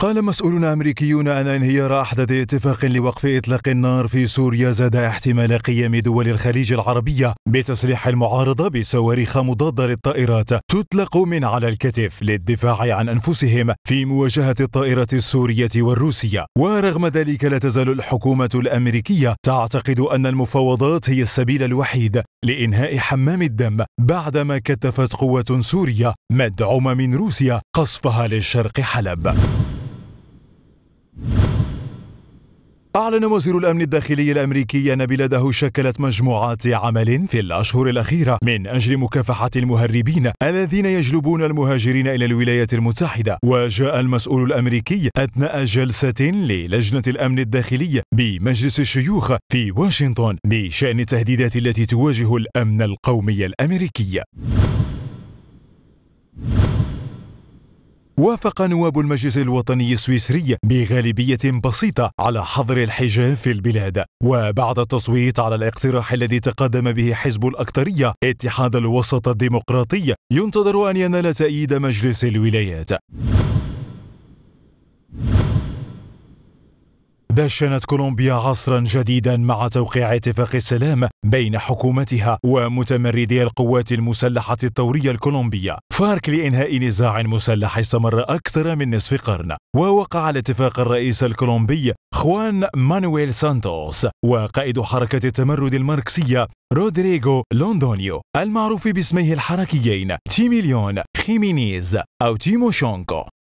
قال مسؤولون أمريكيون أن انهيار أحدث اتفاق لوقف إطلاق النار في سوريا زاد احتمال قيام دول الخليج العربية بتسليح المعارضة بصواريخ مضادة للطائرات تطلق من على الكتف للدفاع عن أنفسهم في مواجهة الطائرات السورية والروسية ورغم ذلك لا تزال الحكومة الأمريكية تعتقد أن المفاوضات هي السبيل الوحيد لإنهاء حمام الدم بعدما كتفت قوة سورية مدعومة من روسيا قصفها للشرق حلب أعلن وزير الأمن الداخلي الأمريكي أن بلاده شكلت مجموعات عمل في الأشهر الأخيرة من أجل مكافحة المهربين الذين يجلبون المهاجرين إلى الولايات المتحدة وجاء المسؤول الأمريكي أثناء جلسة للجنة الأمن الداخلي بمجلس الشيوخ في واشنطن بشأن التهديدات التي تواجه الأمن القومي الأمريكي وافق نواب المجلس الوطني السويسري بغالبية بسيطة على حظر الحجاب في البلاد وبعد التصويت على الاقتراح الذي تقدم به حزب الأكثرية اتحاد الوسط الديمقراطي ينتظر أن ينال تأييد مجلس الولايات دشنت كولومبيا عصرا جديدا مع توقيع اتفاق السلام بين حكومتها ومتمردي القوات المسلحة الثورية الكولومبية فارك لإنهاء نزاع مسلح استمر أكثر من نصف قرن ووقع الاتفاق الرئيس الكولومبي خوان مانويل سانتوس وقائد حركة التمرد الماركسية رودريغو لوندونيو المعروف باسميه الحركيين تيميليون خيمينيز أو تيموشونكو